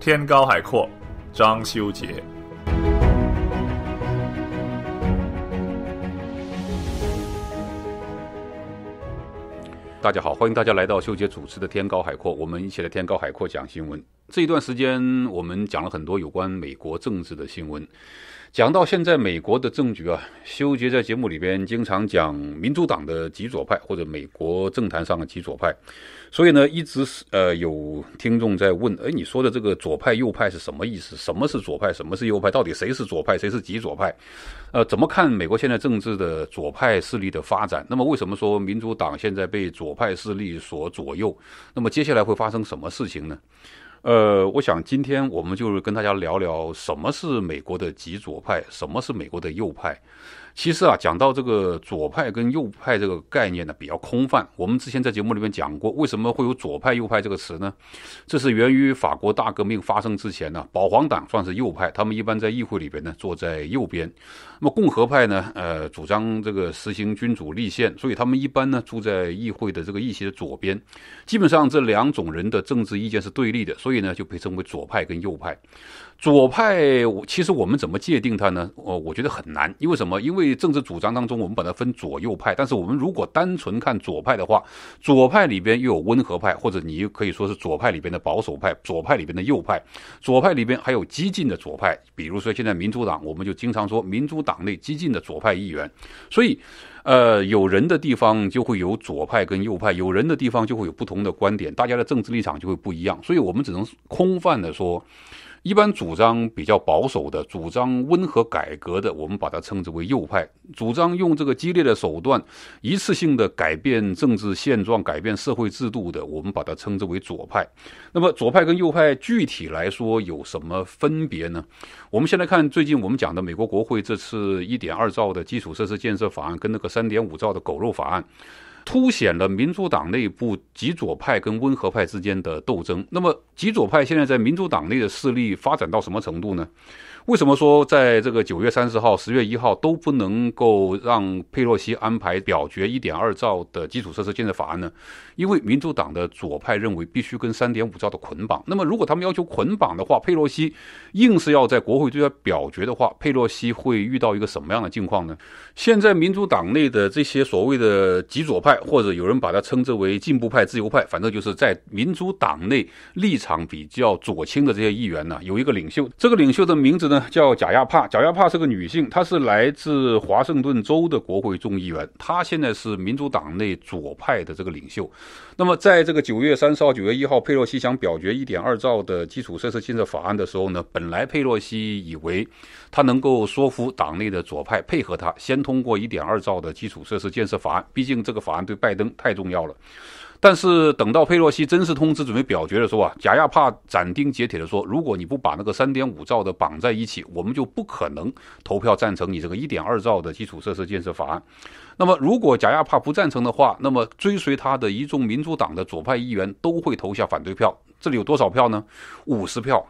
天高海阔，张修杰。大家好，欢迎大家来到修杰主持的《天高海阔》，我们一起来《天高海阔》讲新闻。这一段时间，我们讲了很多有关美国政治的新闻。讲到现在美国的政局啊，修杰在节目里边经常讲民主党的极左派或者美国政坛上的极左派，所以呢一直是呃有听众在问，哎，你说的这个左派右派是什么意思？什么是左派？什么是右派？到底谁是左派？谁是极左派？呃，怎么看美国现在政治的左派势力的发展？那么为什么说民主党现在被左派势力所左右？那么接下来会发生什么事情呢？呃，我想今天我们就是跟大家聊聊什么是美国的极左派，什么是美国的右派。其实啊，讲到这个左派跟右派这个概念呢，比较空泛。我们之前在节目里面讲过，为什么会有左派右派这个词呢？这是源于法国大革命发生之前呢，保皇党算是右派，他们一般在议会里边呢坐在右边。那么共和派呢，呃，主张这个实行君主立宪，所以他们一般呢住在议会的这个议席的左边。基本上这两种人的政治意见是对立的，所以呢就被称为左派跟右派。左派，我其实我们怎么界定它呢？哦，我觉得很难，因为什么？因为政治主张当中，我们把它分左右派。但是我们如果单纯看左派的话，左派里边又有温和派，或者你又可以说是左派里边的保守派，左派里边的右派，左派里边还有激进的左派。比如说现在民主党，我们就经常说民主党内激进的左派议员。所以，呃，有人的地方就会有左派跟右派，有人的地方就会有不同的观点，大家的政治立场就会不一样。所以我们只能空泛的说。一般主张比较保守的，主张温和改革的，我们把它称之为右派；主张用这个激烈的手段，一次性的改变政治现状、改变社会制度的，我们把它称之为左派。那么左派跟右派具体来说有什么分别呢？我们先来看最近我们讲的美国国会这次一点二兆的基础设施建设法案，跟那个三点五兆的“狗肉”法案。凸显了民主党内部极左派跟温和派之间的斗争。那么，极左派现在在民主党内的势力发展到什么程度呢？为什么说在这个九月三十号、十月一号都不能够让佩洛西安排表决一点二兆的基础设施建设法案呢？因为民主党的左派认为必须跟三点五兆的捆绑。那么，如果他们要求捆绑的话，佩洛西硬是要在国会对外表决的话，佩洛西会遇到一个什么样的境况呢？现在民主党内的这些所谓的极左派。或者有人把它称之为进步派、自由派，反正就是在民主党内立场比较左倾的这些议员呢，有一个领袖，这个领袖的名字呢叫贾亚帕。贾亚帕是个女性，她是来自华盛顿州的国会众议员，她现在是民主党内左派的这个领袖。那么在这个九月三十号、九月一号，佩洛西想表决一点二兆的基础设施建设法案的时候呢，本来佩洛西以为他能够说服党内的左派配合他，先通过一点二兆的基础设施建设法案，毕竟这个法案。对拜登太重要了，但是等到佩洛西正式通知准备表决的时候啊，贾亚帕斩钉截铁地说，如果你不把那个三点五兆的绑在一起，我们就不可能投票赞成你这个一点二兆的基础设施建设法案。那么，如果贾亚帕不赞成的话，那么追随他的一众民主党的左派议员都会投下反对票。这里有多少票呢？五十票。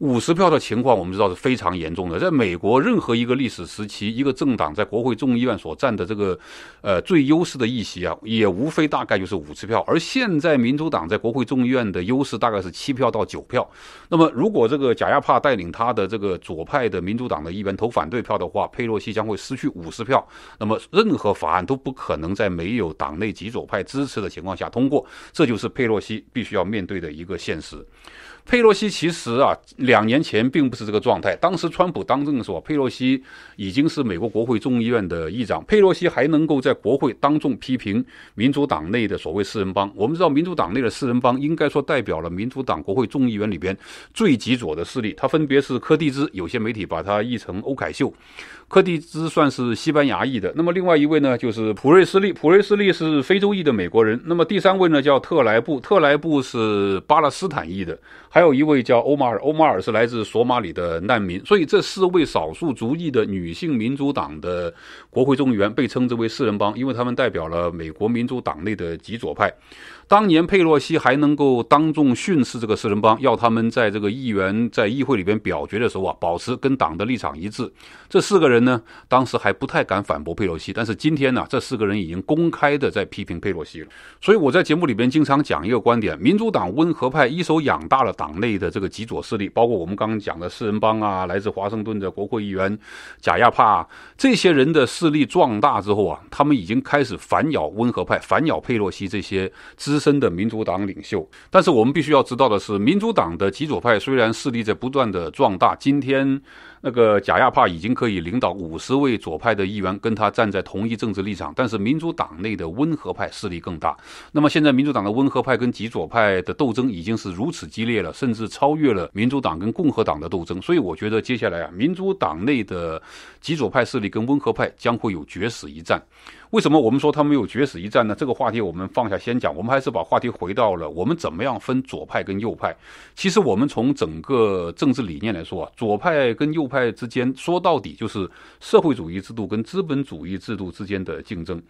五十票的情况，我们知道是非常严重的。在美国，任何一个历史时期，一个政党在国会众议院所占的这个，呃，最优势的议席啊，也无非大概就是五十票。而现在，民主党在国会众议院的优势大概是七票到九票。那么，如果这个贾亚帕带领他的这个左派的民主党的一员投反对票的话，佩洛西将会失去五十票。那么，任何法案都不可能在没有党内极左派支持的情况下通过。这就是佩洛西必须要面对的一个现实。佩洛西其实啊，两年前并不是这个状态。当时川普当政的时候，佩洛西已经是美国国会众议院的议长。佩洛西还能够在国会当众批评民主党内的所谓“四人帮”。我们知道，民主党内的“四人帮”应该说代表了民主党国会众议员里边最极左的势力。他分别是科蒂兹，有些媒体把它译成欧凯秀。科蒂兹算是西班牙裔的。那么另外一位呢，就是普瑞斯利。普瑞斯利是非洲裔的美国人。那么第三位呢，叫特莱布。特莱布是巴勒斯坦裔的。还还有一位叫欧马尔，欧马尔是来自索马里的难民，所以这四位少数族裔的女性民主党的国会众议员被称之为“四人帮”，因为他们代表了美国民主党内的极左派。当年佩洛西还能够当众训斥这个四人帮，要他们在这个议员在议会里边表决的时候啊，保持跟党的立场一致。这四个人呢，当时还不太敢反驳佩洛西，但是今天呢，这四个人已经公开的在批评佩洛西了。所以我在节目里边经常讲一个观点：民主党温和派一手养大了党内的这个极左势力，包括我们刚刚讲的四人帮啊，来自华盛顿的国会议员贾亚帕这些人的势力壮大之后啊，他们已经开始反咬温和派，反咬佩洛西这些资。身的民主党领袖，但是我们必须要知道的是，民主党的极左派虽然势力在不断的壮大，今天那个贾亚帕已经可以领导五十位左派的议员跟他站在同一政治立场，但是民主党内的温和派势力更大。那么现在，民主党的温和派跟极左派的斗争已经是如此激烈了，甚至超越了民主党跟共和党的斗争。所以，我觉得接下来啊，民主党内的极左派势力跟温和派将会有决死一战。为什么我们说他们有决死一战呢？这个话题我们放下先讲，我们还是把话题回到了我们怎么样分左派跟右派。其实我们从整个政治理念来说啊，左派跟右派之间说到底就是社会主义制度跟资本主义制度之间的竞争。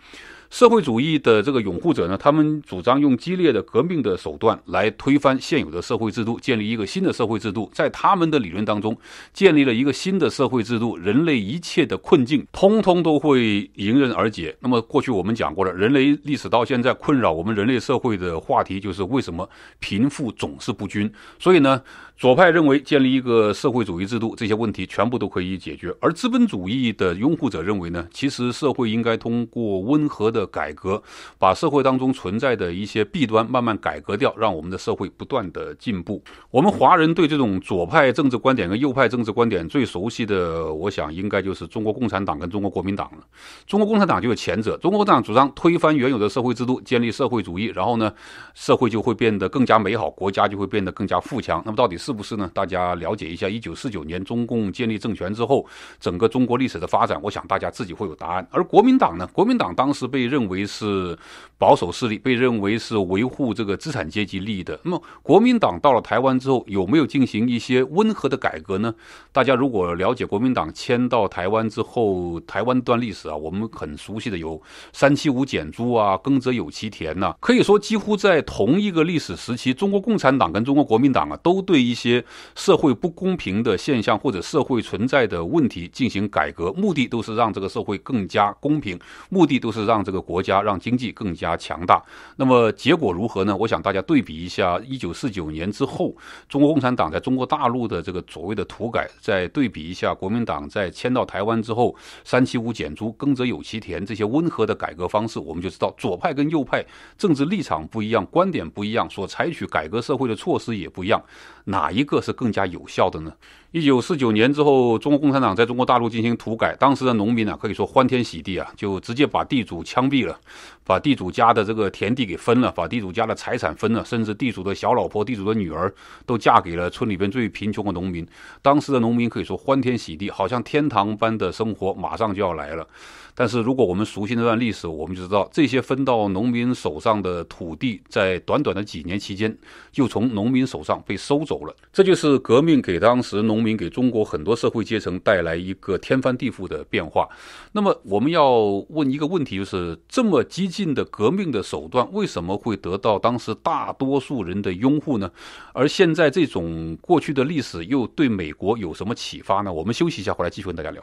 社会主义的这个拥护者呢，他们主张用激烈的革命的手段来推翻现有的社会制度，建立一个新的社会制度。在他们的理论当中，建立了一个新的社会制度，人类一切的困境通通都会迎刃而解。那么过去我们讲过了，人类历史到现在困扰我们人类社会的话题就是为什么贫富总是不均？所以呢？左派认为建立一个社会主义制度，这些问题全部都可以解决；而资本主义的拥护者认为呢，其实社会应该通过温和的改革，把社会当中存在的一些弊端慢慢改革掉，让我们的社会不断的进步。我们华人对这种左派政治观点和右派政治观点最熟悉的，我想应该就是中国共产党跟中国国民党了。中国共产党就有前者，中国共产党主张推翻原有的社会制度，建立社会主义，然后呢，社会就会变得更加美好，国家就会变得更加富强。那么到底是？是不是呢？大家了解一下，一九四九年中共建立政权之后，整个中国历史的发展，我想大家自己会有答案。而国民党呢？国民党当时被认为是保守势力，被认为是维护这个资产阶级利益的。那么国民党到了台湾之后，有没有进行一些温和的改革呢？大家如果了解国民党迁到台湾之后，台湾段历史啊，我们很熟悉的有三七五减租啊，耕者有其田呐，可以说几乎在同一个历史时期，中国共产党跟中国国民党啊，都对一。些社会不公平的现象或者社会存在的问题进行改革，目的都是让这个社会更加公平，目的都是让这个国家让经济更加强大。那么结果如何呢？我想大家对比一下一九四九年之后中国共产党在中国大陆的这个所谓的土改，再对比一下国民党在迁到台湾之后“三七五减租，耕者有其田”这些温和的改革方式，我们就知道左派跟右派政治立场不一样，观点不一样，所采取改革社会的措施也不一样。哪？哪一个是更加有效的呢？一九四九年之后，中国共产党在中国大陆进行土改，当时的农民啊，可以说欢天喜地啊，就直接把地主枪毙了，把地主家的这个田地给分了，把地主家的财产分了，甚至地主的小老婆、地主的女儿都嫁给了村里边最贫穷的农民。当时的农民可以说欢天喜地，好像天堂般的生活马上就要来了。但是如果我们熟悉那段历史，我们就知道，这些分到农民手上的土地，在短短的几年期间，就从农民手上被收走了。这就是革命给当时农民、给中国很多社会阶层带来一个天翻地覆的变化。那么，我们要问一个问题，就是这么激进的革命的手段，为什么会得到当时大多数人的拥护呢？而现在这种过去的历史又对美国有什么启发呢？我们休息一下，回来继续跟大家聊。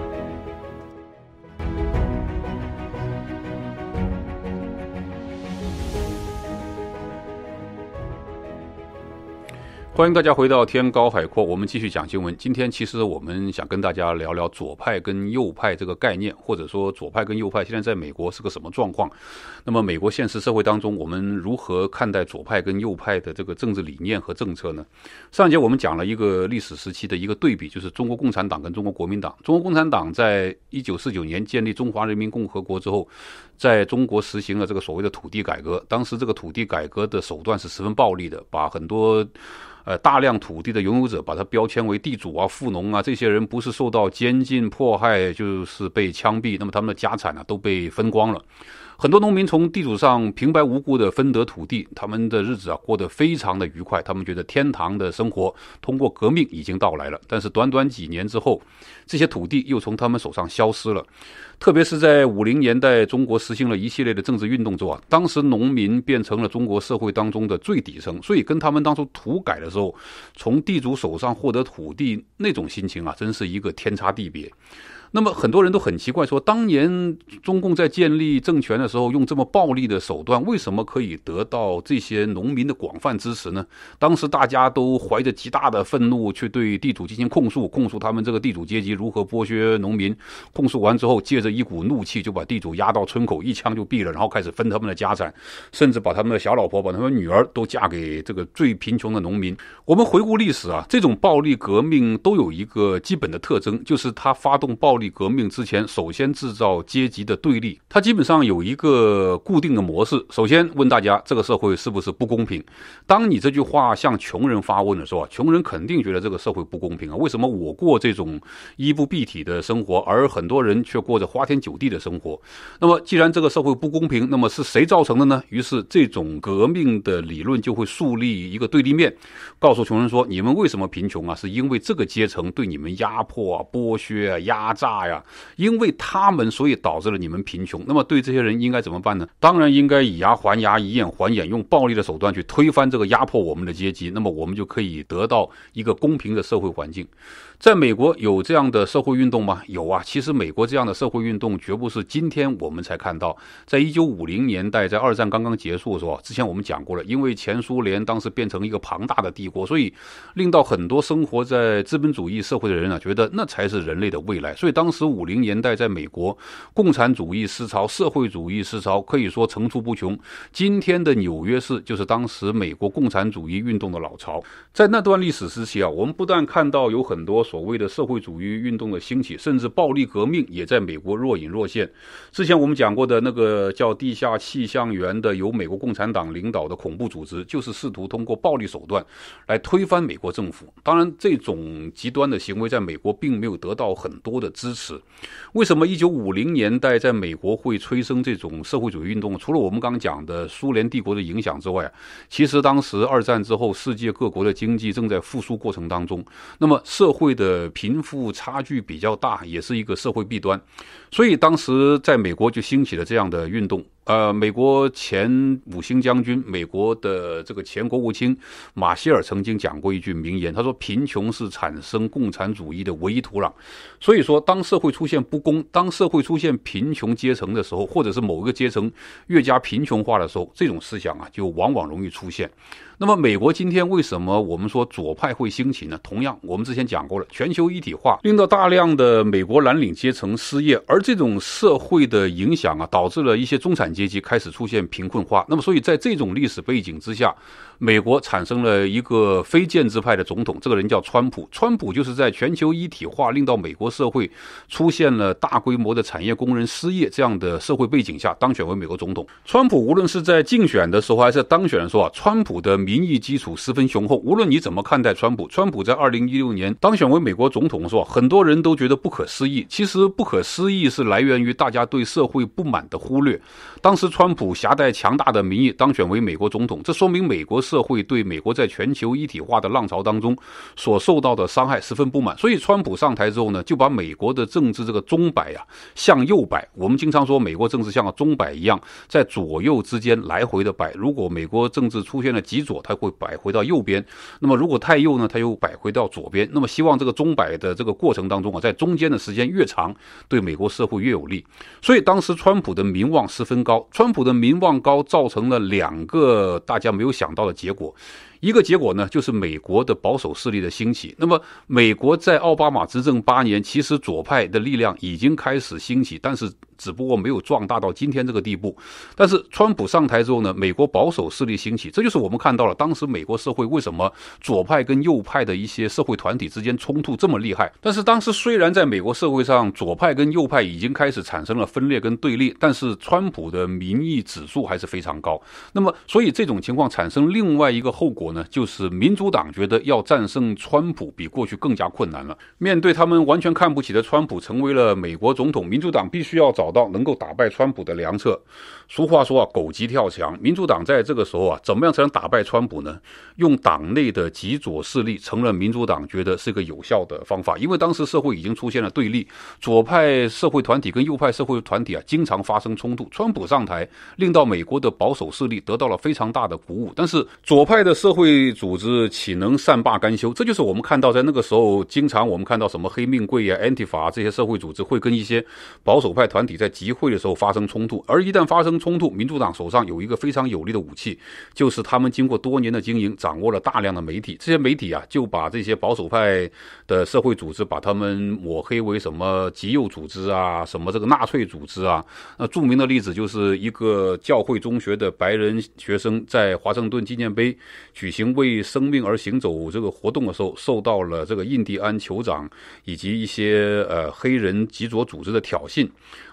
欢迎大家回到天高海阔，我们继续讲新闻。今天其实我们想跟大家聊聊左派跟右派这个概念，或者说左派跟右派现在在美国是个什么状况。那么，美国现实社会当中，我们如何看待左派跟右派的这个政治理念和政策呢？上节我们讲了一个历史时期的一个对比，就是中国共产党跟中国国民党。中国共产党在一九四九年建立中华人民共和国之后，在中国实行了这个所谓的土地改革，当时这个土地改革的手段是十分暴力的，把很多。呃，大量土地的拥有者把它标签为地主啊、富农啊，这些人不是受到监禁迫害，就是被枪毙。那么他们的家产呢，都被分光了。很多农民从地主上平白无故的分得土地，他们的日子啊过得非常的愉快，他们觉得天堂的生活通过革命已经到来了。但是短短几年之后，这些土地又从他们手上消失了。特别是在五零年代，中国实行了一系列的政治运动之后，啊，当时农民变成了中国社会当中的最底层，所以跟他们当初土改的时候从地主手上获得土地那种心情啊，真是一个天差地别。那么很多人都很奇怪，说当年中共在建立政权的时候用这么暴力的手段，为什么可以得到这些农民的广泛支持呢？当时大家都怀着极大的愤怒，去对地主进行控诉，控诉他们这个地主阶级如何剥削农民。控诉完之后，借着一股怒气，就把地主压到村口，一枪就毙了，然后开始分他们的家产，甚至把他们的小老婆、把他们女儿都嫁给这个最贫穷的农民。我们回顾历史啊，这种暴力革命都有一个基本的特征，就是他发动暴。力。革命之前，首先制造阶级的对立。它基本上有一个固定的模式。首先问大家，这个社会是不是不公平？当你这句话向穷人发问的时候，穷人肯定觉得这个社会不公平啊！为什么我过这种衣不蔽体的生活，而很多人却过着花天酒地的生活？那么，既然这个社会不公平，那么是谁造成的呢？于是，这种革命的理论就会树立一个对立面，告诉穷人说：你们为什么贫穷啊？是因为这个阶层对你们压迫、剥削啊、压榨。大呀，因为他们，所以导致了你们贫穷。那么对这些人应该怎么办呢？当然应该以牙还牙，以眼还眼，用暴力的手段去推翻这个压迫我们的阶级，那么我们就可以得到一个公平的社会环境。在美国有这样的社会运动吗？有啊，其实美国这样的社会运动绝不是今天我们才看到，在一九五零年代，在二战刚刚结束的时候，之前我们讲过了，因为前苏联当时变成一个庞大的帝国，所以令到很多生活在资本主义社会的人啊，觉得那才是人类的未来。所以当时五零年代在美国，共产主义思潮、社会主义思潮可以说层出不穷。今天的纽约市就是当时美国共产主义运动的老巢。在那段历史时期啊，我们不但看到有很多。所谓的社会主义运动的兴起，甚至暴力革命也在美国若隐若现。之前我们讲过的那个叫“地下气象员”的由美国共产党领导的恐怖组织，就是试图通过暴力手段来推翻美国政府。当然，这种极端的行为在美国并没有得到很多的支持。为什么1950年代在美国会催生这种社会主义运动？除了我们刚刚讲的苏联帝国的影响之外，其实当时二战之后，世界各国的经济正在复苏过程当中，那么社会的。的贫富差距比较大，也是一个社会弊端，所以当时在美国就兴起了这样的运动。呃，美国前五星将军、美国的这个前国务卿马歇尔曾经讲过一句名言，他说：“贫穷是产生共产主义的唯一土壤。”所以说，当社会出现不公，当社会出现贫穷阶层的时候，或者是某一个阶层越加贫穷化的时候，这种思想啊，就往往容易出现。那么，美国今天为什么我们说左派会兴起呢？同样，我们之前讲过了，全球一体化令到大量的美国蓝领阶层失业，而这种社会的影响啊，导致了一些中产阶阶级开始出现贫困化，那么所以在这种历史背景之下。美国产生了一个非建制派的总统，这个人叫川普。川普就是在全球一体化令到美国社会出现了大规模的产业工人失业这样的社会背景下当选为美国总统。川普无论是在竞选的时候还是当选的时候啊，川普的民意基础十分雄厚。无论你怎么看待川普，川普在二零一六年当选为美国总统的时候，很多人都觉得不可思议。其实不可思议是来源于大家对社会不满的忽略。当时川普携带强大的民意当选为美国总统，这说明美国是。社会对美国在全球一体化的浪潮当中所受到的伤害十分不满，所以川普上台之后呢，就把美国的政治这个钟摆呀向右摆。我们经常说美国政治像个钟摆一样，在左右之间来回的摆。如果美国政治出现了极左，它会摆回到右边；那么如果太右呢，它又摆回到左边。那么希望这个钟摆的这个过程当中啊，在中间的时间越长，对美国社会越有利。所以当时川普的名望十分高，川普的名望高造成了两个大家没有想到的。结果。一个结果呢，就是美国的保守势力的兴起。那么，美国在奥巴马执政八年，其实左派的力量已经开始兴起，但是只不过没有壮大到今天这个地步。但是，川普上台之后呢，美国保守势力兴起，这就是我们看到了当时美国社会为什么左派跟右派的一些社会团体之间冲突这么厉害。但是，当时虽然在美国社会上左派跟右派已经开始产生了分裂跟对立，但是川普的民意指数还是非常高。那么，所以这种情况产生另外一个后果。呢，就是民主党觉得要战胜川普比过去更加困难了。面对他们完全看不起的川普成为了美国总统，民主党必须要找到能够打败川普的良策。俗话说啊，狗急跳墙。民主党在这个时候啊，怎么样才能打败川普呢？用党内的极左势力承认民主党觉得是个有效的方法。因为当时社会已经出现了对立，左派社会团体跟右派社会团体啊，经常发生冲突。川普上台，令到美国的保守势力得到了非常大的鼓舞。但是左派的社会组织岂能善罢甘休？这就是我们看到在那个时候，经常我们看到什么黑命贵呀、anti 法这些社会组织会跟一些保守派团体在集会的时候发生冲突，而一旦发生，冲突，民主党手上有一个非常有力的武器，就是他们经过多年的经营，掌握了大量的媒体。这些媒体啊，就把这些保守派的社会组织，把他们抹黑为什么极右组织啊，什么这个纳粹组织啊。那著名的例子就是一个教会中学的白人学生在华盛顿纪念碑举行“为生命而行走”这个活动的时候，受到了这个印第安酋长以及一些呃黑人极左组织的挑衅。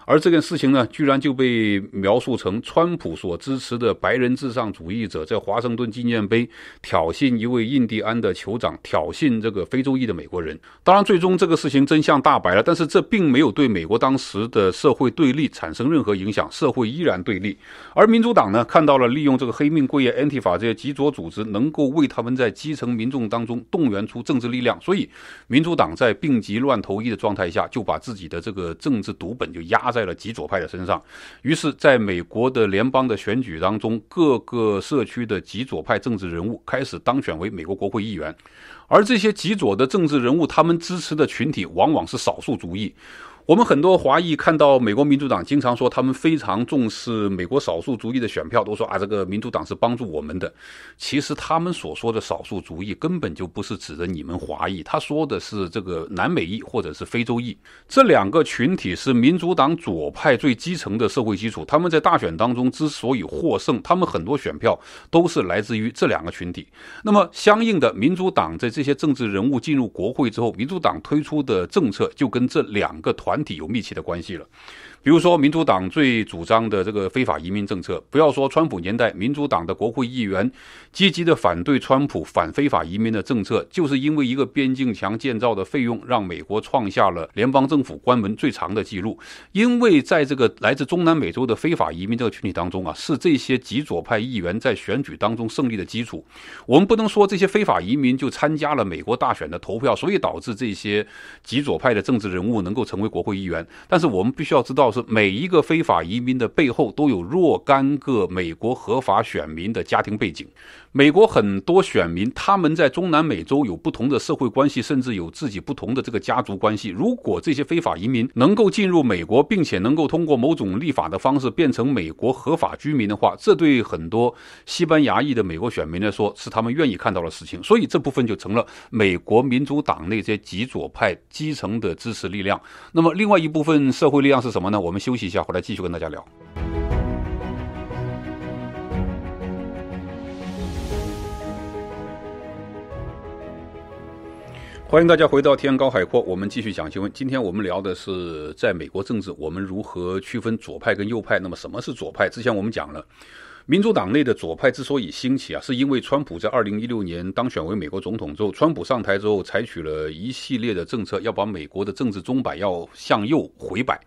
而这件事情呢，居然就被描述成川普所支持的白人至上主义者在华盛顿纪念碑挑衅一位印第安的酋长，挑衅这个非洲裔的美国人。当然，最终这个事情真相大白了，但是这并没有对美国当时的社会对立产生任何影响，社会依然对立。而民主党呢，看到了利用这个黑命贵啊、anti 法这些极左组织，能够为他们在基层民众当中动员出政治力量，所以民主党在病急乱投医的状态下，就把自己的这个政治赌本就压在。在了极左派的身上，于是，在美国的联邦的选举当中，各个社区的极左派政治人物开始当选为美国国会议员，而这些极左的政治人物，他们支持的群体往往是少数族裔。我们很多华裔看到美国民主党经常说他们非常重视美国少数族裔的选票，都说啊这个民主党是帮助我们的。其实他们所说的少数族裔根本就不是指的你们华裔，他说的是这个南美裔或者是非洲裔这两个群体是民主党左派最基层的社会基础。他们在大选当中之所以获胜，他们很多选票都是来自于这两个群体。那么相应的民主党在这些政治人物进入国会之后，民主党推出的政策就跟这两个团。有密切的关系了。比如说，民主党最主张的这个非法移民政策，不要说川普年代，民主党的国会议员积极的反对川普反非法移民的政策，就是因为一个边境墙建造的费用让美国创下了联邦政府关门最长的记录。因为在这个来自中南美洲的非法移民这个群体当中啊，是这些极左派议员在选举当中胜利的基础。我们不能说这些非法移民就参加了美国大选的投票，所以导致这些极左派的政治人物能够成为国会议员。但是我们必须要知道。每一个非法移民的背后都有若干个美国合法选民的家庭背景。美国很多选民他们在中南美洲有不同的社会关系，甚至有自己不同的这个家族关系。如果这些非法移民能够进入美国，并且能够通过某种立法的方式变成美国合法居民的话，这对很多西班牙裔的美国选民来说是他们愿意看到的事情。所以这部分就成了美国民主党这些极左派基层的支持力量。那么另外一部分社会力量是什么呢？我们休息一下，回来继续跟大家聊。欢迎大家回到天高海阔，我们继续讲新闻。今天我们聊的是在美国政治，我们如何区分左派跟右派？那么什么是左派？之前我们讲了，民主党内的左派之所以兴起啊，是因为川普在二零一六年当选为美国总统之后，川普上台之后，采取了一系列的政策，要把美国的政治钟摆要向右回摆。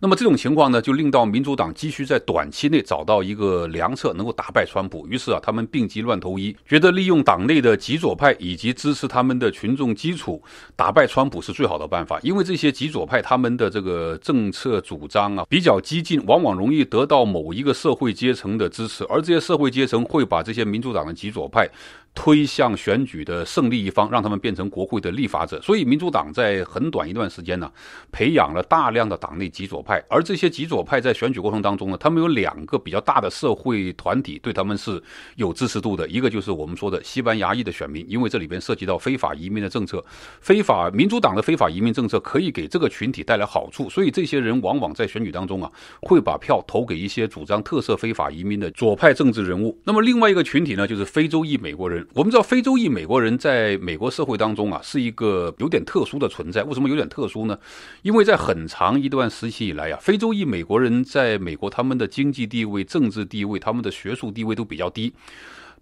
那么这种情况呢，就令到民主党急需在短期内找到一个良策，能够打败川普。于是啊，他们病急乱投医，觉得利用党内的极左派以及支持他们的群众基础，打败川普是最好的办法。因为这些极左派他们的这个政策主张啊比较激进，往往容易得到某一个社会阶层的支持，而这些社会阶层会把这些民主党的极左派。推向选举的胜利一方，让他们变成国会的立法者。所以，民主党在很短一段时间呢，培养了大量的党内极左派。而这些极左派在选举过程当中呢，他们有两个比较大的社会团体对他们是有支持度的。一个就是我们说的西班牙裔的选民，因为这里边涉及到非法移民的政策，非法民主党的非法移民政策可以给这个群体带来好处，所以这些人往往在选举当中啊，会把票投给一些主张特色非法移民的左派政治人物。那么另外一个群体呢，就是非洲裔美国人。我们知道非洲裔美国人在美国社会当中啊是一个有点特殊的存在。为什么有点特殊呢？因为在很长一段时期以来啊，非洲裔美国人在美国他们的经济地位、政治地位、他们的学术地位都比较低。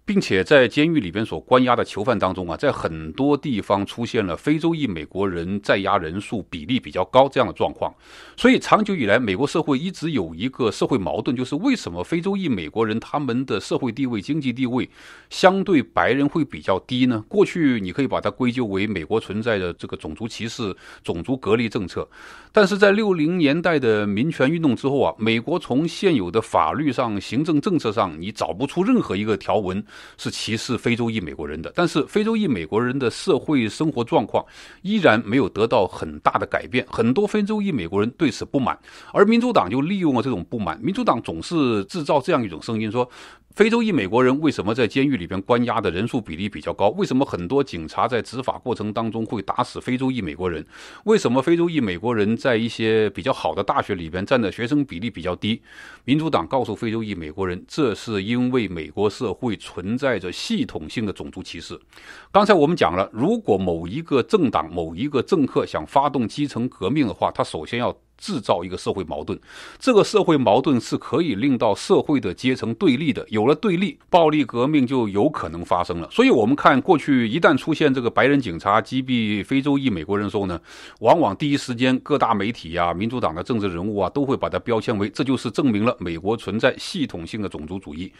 并且在监狱里边所关押的囚犯当中啊，在很多地方出现了非洲裔美国人在押人数比例比较高这样的状况，所以长久以来，美国社会一直有一个社会矛盾，就是为什么非洲裔美国人他们的社会地位、经济地位相对白人会比较低呢？过去你可以把它归咎为美国存在的这个种族歧视、种族隔离政策，但是在六零年代的民权运动之后啊，美国从现有的法律上、行政政策上，你找不出任何一个条文。是歧视非洲裔美国人的，但是非洲裔美国人的社会生活状况依然没有得到很大的改变，很多非洲裔美国人对此不满，而民主党就利用了这种不满。民主党总是制造这样一种声音，说非洲裔美国人为什么在监狱里边关押的人数比例比较高？为什么很多警察在执法过程当中会打死非洲裔美国人？为什么非洲裔美国人在一些比较好的大学里边占的学生比例比较低？民主党告诉非洲裔美国人，这是因为美国社会存存在着系统性的种族歧视。刚才我们讲了，如果某一个政党、某一个政客想发动基层革命的话，他首先要。制造一个社会矛盾，这个社会矛盾是可以令到社会的阶层对立的。有了对立，暴力革命就有可能发生了。所以，我们看过去，一旦出现这个白人警察击毙非洲裔美国人的时候呢，往往第一时间各大媒体呀、民主党的政治人物啊，都会把它标签为，这就是证明了美国存在系统性的种族主义。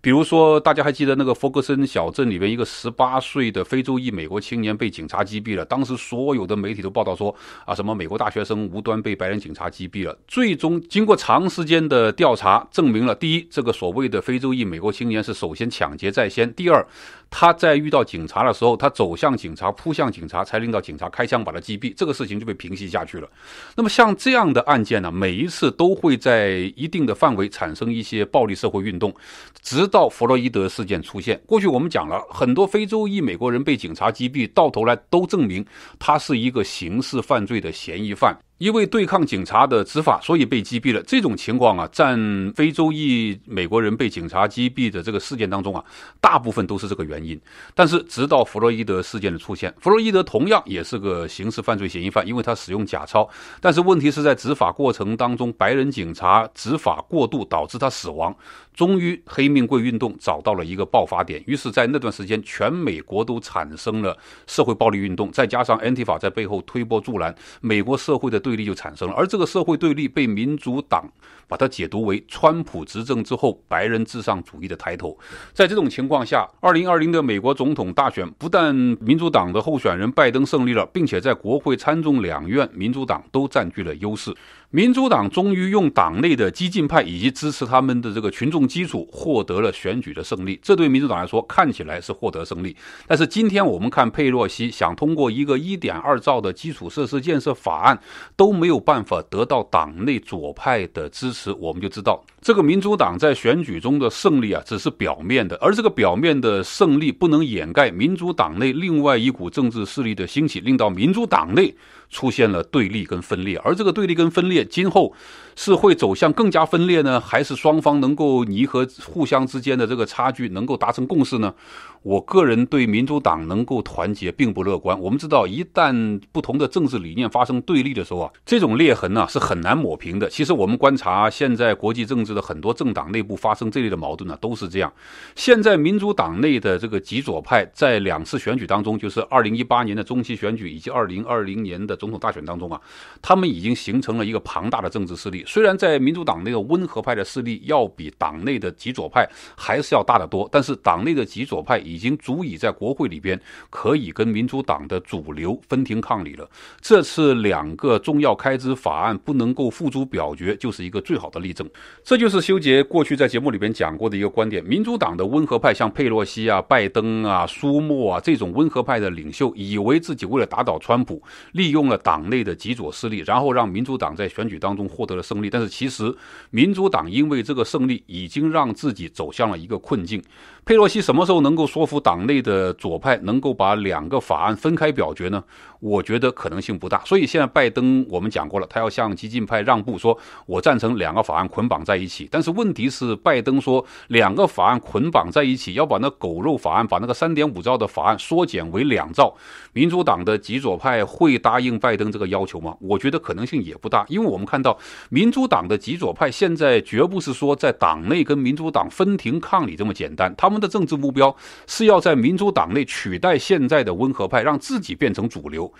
比如说，大家还记得那个弗格森小镇里边一个十八岁的非洲裔美国青年被警察击毙了，当时所有的媒体都报道说，啊，什么美国大学生无端被白人。警察击毙了。最终经过长时间的调查，证明了：第一，这个所谓的非洲裔美国青年是首先抢劫在先；第二，他在遇到警察的时候，他走向警察，扑向警察，才令到警察开枪把他击毙。这个事情就被平息下去了。那么像这样的案件呢，每一次都会在一定的范围产生一些暴力社会运动，直到弗洛伊德事件出现。过去我们讲了很多非洲裔美国人被警察击毙，到头来都证明他是一个刑事犯罪的嫌疑犯。因为对抗警察的执法，所以被击毙了。这种情况啊，占非洲裔美国人被警察击毙的这个事件当中啊，大部分都是这个原因。但是，直到弗洛伊德事件的出现，弗洛伊德同样也是个刑事犯罪嫌疑犯，因为他使用假钞。但是，问题是在执法过程当中，白人警察执法过度导致他死亡。终于，黑命贵运动找到了一个爆发点。于是，在那段时间，全美国都产生了社会暴力运动。再加上 N T 法在背后推波助澜，美国社会的对立就产生了。而这个社会对立被民主党。把它解读为川普执政之后白人至上主义的抬头。在这种情况下，二零二零的美国总统大选不但民主党的候选人拜登胜利了，并且在国会参众两院民主党都占据了优势。民主党终于用党内的激进派以及支持他们的这个群众基础获得了选举的胜利。这对民主党来说看起来是获得胜利。但是今天我们看佩洛西想通过一个一点二兆的基础设施建设法案，都没有办法得到党内左派的支。时我们就知道，这个民主党在选举中的胜利啊，只是表面的，而这个表面的胜利不能掩盖民主党内另外一股政治势力的兴起，令到民主党内。出现了对立跟分裂，而这个对立跟分裂今后是会走向更加分裂呢，还是双方能够弥合互相之间的这个差距，能够达成共识呢？我个人对民主党能够团结并不乐观。我们知道，一旦不同的政治理念发生对立的时候啊，这种裂痕呢是很难抹平的。其实我们观察现在国际政治的很多政党内部发生这类的矛盾呢，都是这样。现在民主党内的这个极左派在两次选举当中，就是二零一八年的中期选举以及二零二零年的。总统大选当中啊，他们已经形成了一个庞大的政治势力。虽然在民主党那个温和派的势力要比党内的极左派还是要大得多，但是党内的极左派已经足以在国会里边可以跟民主党的主流分庭抗礼了。这次两个重要开支法案不能够付诸表决，就是一个最好的例证。这就是修杰过去在节目里边讲过的一个观点：民主党的温和派，像佩洛西啊、拜登啊、苏莫啊这种温和派的领袖，以为自己为了打倒川普，利用用了党内的极左势力，然后让民主党在选举当中获得了胜利。但是其实，民主党因为这个胜利已经让自己走向了一个困境。佩洛西什么时候能够说服党内的左派能够把两个法案分开表决呢？我觉得可能性不大。所以现在拜登我们讲过了，他要向激进派让步，说我赞成两个法案捆绑在一起。但是问题是，拜登说两个法案捆绑在一起，要把那狗肉法案，把那个三点五兆的法案缩减为两兆。民主党的极左派会答应拜登这个要求吗？我觉得可能性也不大，因为我们看到民主党的极左派现在绝不是说在党内跟民主党分庭抗礼这么简单，他们的政治目标是要在民主党内取代现在的温和派，让自己变成主流。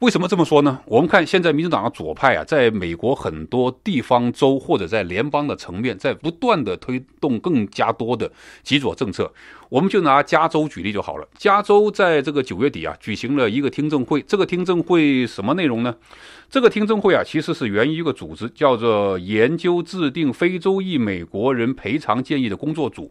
为什么这么说呢？我们看现在民主党的左派啊，在美国很多地方州或者在联邦的层面，在不断的推动更加多的极左政策。我们就拿加州举例就好了。加州在这个九月底啊，举行了一个听证会。这个听证会什么内容呢？这个听证会啊，其实是源于一个组织，叫做研究制定非洲裔美国人赔偿建议的工作组。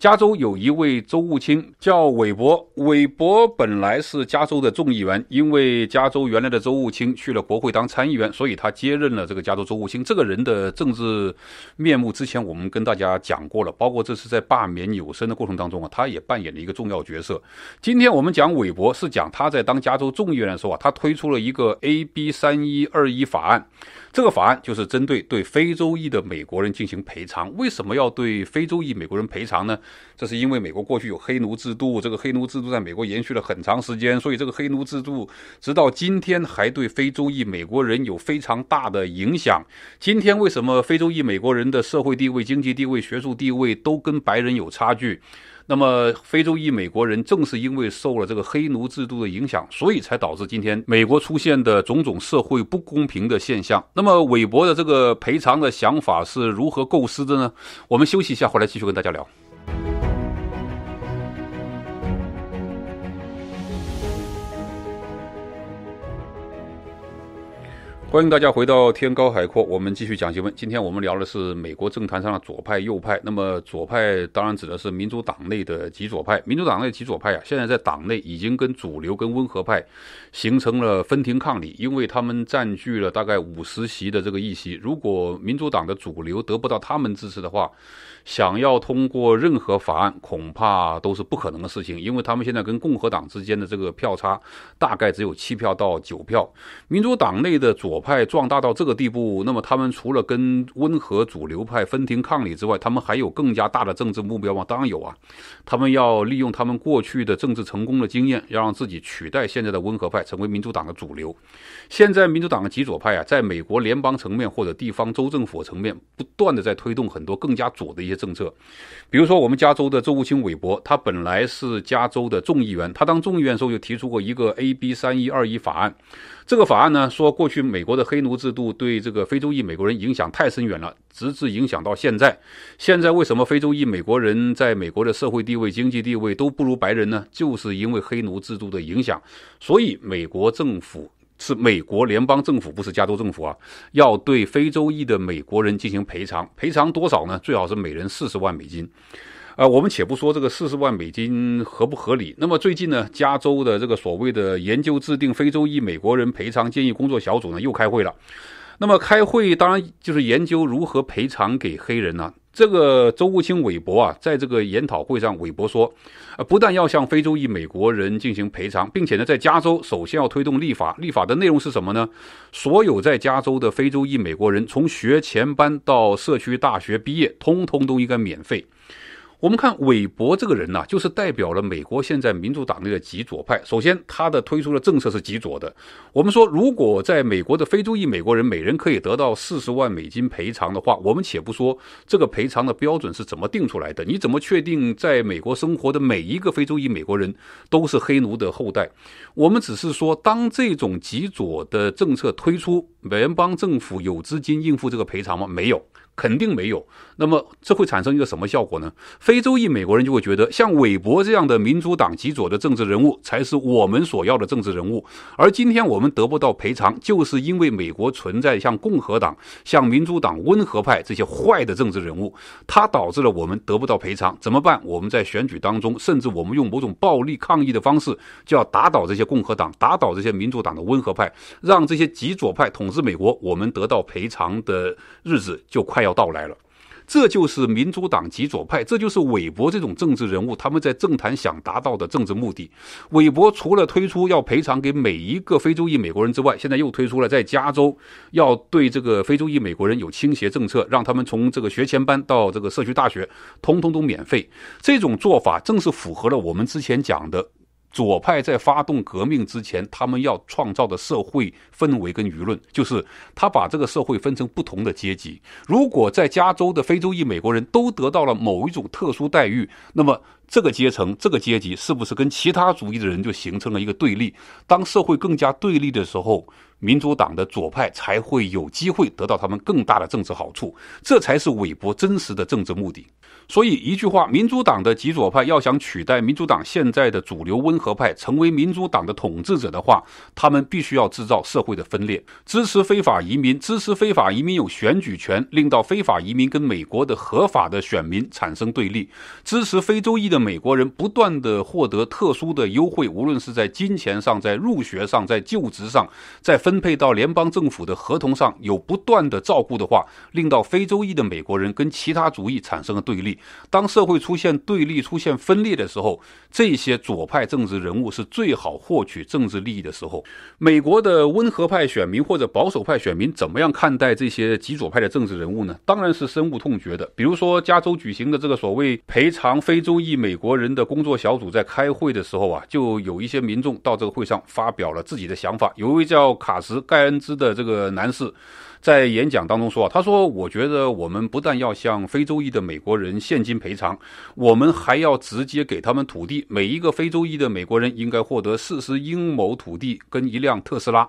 加州有一位州务卿叫韦伯，韦伯本来是加州的众议员，因为加州原来的州务卿去了国会当参议员，所以他接任了这个加州州务卿。这个人的政治面目之前我们跟大家讲过了，包括这是在罢免纽森的过程当中啊。他也扮演了一个重要角色。今天我们讲韦伯是讲他在当加州众议员的时候啊，他推出了一个 A B 三一二一法案。这个法案就是针对对非洲裔的美国人进行赔偿。为什么要对非洲裔美国人赔偿呢？这是因为美国过去有黑奴制度，这个黑奴制度在美国延续了很长时间，所以这个黑奴制度直到今天还对非洲裔美国人有非常大的影响。今天为什么非洲裔美国人的社会地位、经济地位、学术地位都跟白人有差距？那么，非洲裔美国人正是因为受了这个黑奴制度的影响，所以才导致今天美国出现的种种社会不公平的现象。那么，韦伯的这个赔偿的想法是如何构思的呢？我们休息一下，回来继续跟大家聊。欢迎大家回到天高海阔，我们继续讲新闻。今天我们聊的是美国政坛上的左派右派。那么左派当然指的是民主党内的极左派，民主党内的极左派啊，现在在党内已经跟主流跟温和派形成了分庭抗礼，因为他们占据了大概五十席的这个议席。如果民主党的主流得不到他们支持的话，想要通过任何法案，恐怕都是不可能的事情，因为他们现在跟共和党之间的这个票差大概只有七票到九票。民主党内的左派壮大到这个地步，那么他们除了跟温和主流派分庭抗礼之外，他们还有更加大的政治目标吗？当然有啊，他们要利用他们过去的政治成功的经验，要让自己取代现在的温和派，成为民主党的主流。现在民主党的极左派啊，在美国联邦层面或者地方州政府层面，不断的在推动很多更加左的。政策，比如说我们加州的周务卿韦伯，他本来是加州的众议员，他当众议员时候就提出过一个 AB 三一二一法案。这个法案呢，说过去美国的黑奴制度对这个非洲裔美国人影响太深远了，直至影响到现在。现在为什么非洲裔美国人在美国的社会地位、经济地位都不如白人呢？就是因为黑奴制度的影响，所以美国政府。是美国联邦政府，不是加州政府啊，要对非洲裔的美国人进行赔偿，赔偿多少呢？最好是每人四十万美金。呃，我们且不说这个四十万美金合不合理。那么最近呢，加州的这个所谓的研究制定非洲裔美国人赔偿建议工作小组呢又开会了。那么开会当然就是研究如何赔偿给黑人呢。这个周务清韦伯啊，在这个研讨会上，韦伯说，呃，不但要向非洲裔美国人进行赔偿，并且呢，在加州首先要推动立法，立法的内容是什么呢？所有在加州的非洲裔美国人，从学前班到社区大学毕业，通通都应该免费。我们看韦伯这个人呢，就是代表了美国现在民主党内的极左派。首先，他的推出的政策是极左的。我们说，如果在美国的非洲裔美国人每人可以得到四十万美金赔偿的话，我们且不说这个赔偿的标准是怎么定出来的，你怎么确定在美国生活的每一个非洲裔美国人都是黑奴的后代？我们只是说，当这种极左的政策推出，联邦政府有资金应付这个赔偿吗？没有，肯定没有。那么这会产生一个什么效果呢？非洲裔美国人就会觉得，像韦伯这样的民主党极左的政治人物才是我们所要的政治人物。而今天我们得不到赔偿，就是因为美国存在像共和党、像民主党温和派这些坏的政治人物，它导致了我们得不到赔偿。怎么办？我们在选举当中，甚至我们用某种暴力抗议的方式，就要打倒这些共和党，打倒这些民主党的温和派，让这些极左派统治美国，我们得到赔偿的日子就快要到来了。这就是民主党极左派，这就是韦伯这种政治人物他们在政坛想达到的政治目的。韦伯除了推出要赔偿给每一个非洲裔美国人之外，现在又推出了在加州要对这个非洲裔美国人有倾斜政策，让他们从这个学前班到这个社区大学，通通都免费。这种做法正是符合了我们之前讲的。左派在发动革命之前，他们要创造的社会氛围跟舆论，就是他把这个社会分成不同的阶级。如果在加州的非洲裔美国人都得到了某一种特殊待遇，那么这个阶层、这个阶级是不是跟其他族裔的人就形成了一个对立？当社会更加对立的时候。民主党的左派才会有机会得到他们更大的政治好处，这才是韦伯真实的政治目的。所以一句话，民主党的极左派要想取代民主党现在的主流温和派，成为民主党的统治者的话，他们必须要制造社会的分裂，支持非法移民，支持非法移民有选举权，令到非法移民跟美国的合法的选民产生对立，支持非洲裔的美国人不断的获得特殊的优惠，无论是在金钱上，在入学上，在就职上，在分。分配到联邦政府的合同上有不断的照顾的话，令到非洲裔的美国人跟其他族裔产生了对立。当社会出现对立、出现分裂的时候，这些左派政治人物是最好获取政治利益的时候。美国的温和派选民或者保守派选民怎么样看待这些极左派的政治人物呢？当然是深恶痛绝的。比如说，加州举行的这个所谓赔偿非洲裔美国人的工作小组在开会的时候啊，就有一些民众到这个会上发表了自己的想法。有一位叫卡。时盖恩兹的这个男士，在演讲当中说啊，他说：“我觉得我们不但要向非洲裔的美国人现金赔偿，我们还要直接给他们土地。每一个非洲裔的美国人应该获得四十英亩土地跟一辆特斯拉。”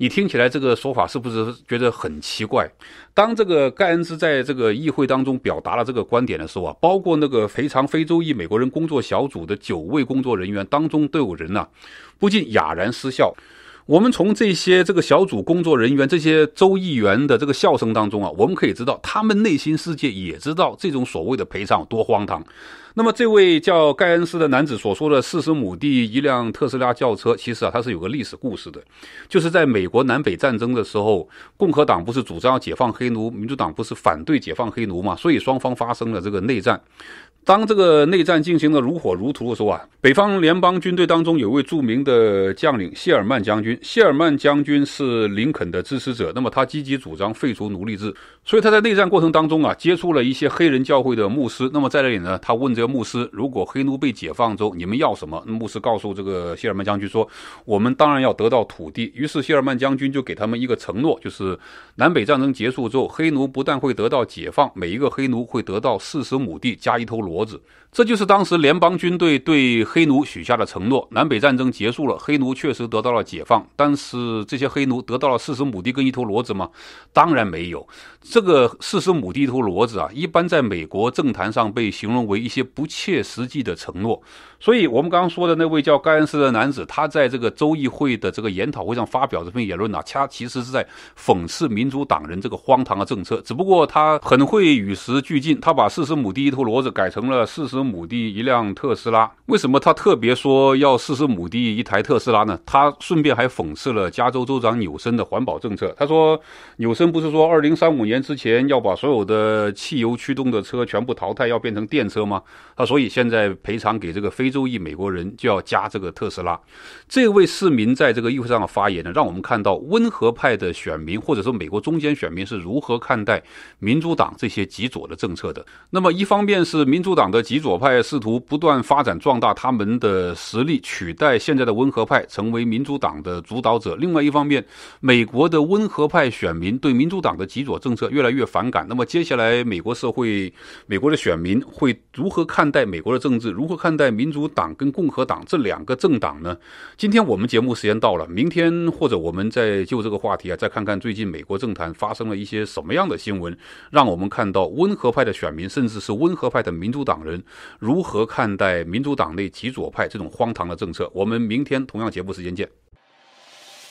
你听起来这个说法是不是觉得很奇怪？当这个盖恩斯在这个议会当中表达了这个观点的时候啊，包括那个赔偿非洲裔美国人工作小组的九位工作人员当中都有人呢，不禁哑然失笑。我们从这些这个小组工作人员、这些州议员的这个笑声当中啊，我们可以知道他们内心世界也知道这种所谓的赔偿多荒唐。那么，这位叫盖恩斯的男子所说的四十亩地、一辆特斯拉轿车，其实啊，它是有个历史故事的，就是在美国南北战争的时候，共和党不是主张解放黑奴，民主党不是反对解放黑奴嘛，所以双方发生了这个内战。当这个内战进行的如火如荼的时候啊，北方联邦军队当中有位著名的将领谢尔曼将军。谢尔曼将军是林肯的支持者，那么他积极主张废除奴隶制。所以他在内战过程当中啊，接触了一些黑人教会的牧师。那么在这里呢，他问这个牧师：“如果黑奴被解放之后，你们要什么？”牧师告诉这个谢尔曼将军说：“我们当然要得到土地。”于是谢尔曼将军就给他们一个承诺，就是南北战争结束之后，黑奴不但会得到解放，每一个黑奴会得到四十亩地加一头骡子。这就是当时联邦军队对黑奴许下的承诺。南北战争结束了，黑奴确实得到了解放，但是这些黑奴得到了四十亩地跟一头骡子吗？当然没有。这这个四十亩地一头骡子啊，一般在美国政坛上被形容为一些不切实际的承诺。所以，我们刚刚说的那位叫盖恩斯的男子，他在这个州议会的这个研讨会上发表这份言论呢，他其实是在讽刺民主党人这个荒唐的政策。只不过他很会与时俱进，他把四十亩地一头骡子改成了四十亩地一辆特斯拉。为什么他特别说要四十亩地一台特斯拉呢？他顺便还讽刺了加州州长纽森的环保政策。他说，纽森不是说二零三五年？之前要把所有的汽油驱动的车全部淘汰，要变成电车吗？啊，所以现在赔偿给这个非洲裔美国人就要加这个特斯拉。这位市民在这个议会上的发言呢，让我们看到温和派的选民或者说美国中间选民是如何看待民主党这些极左的政策的。那么，一方面是民主党的极左派试图不断发展壮大他们的实力，取代现在的温和派成为民主党的主导者；另外一方面，美国的温和派选民对民主党的极左政策。越来越反感，那么接下来美国社会、美国的选民会如何看待美国的政治？如何看待民主党跟共和党这两个政党呢？今天我们节目时间到了，明天或者我们再就这个话题啊，再看看最近美国政坛发生了一些什么样的新闻，让我们看到温和派的选民，甚至是温和派的民主党人，如何看待民主党内极左派这种荒唐的政策。我们明天同样节目时间见。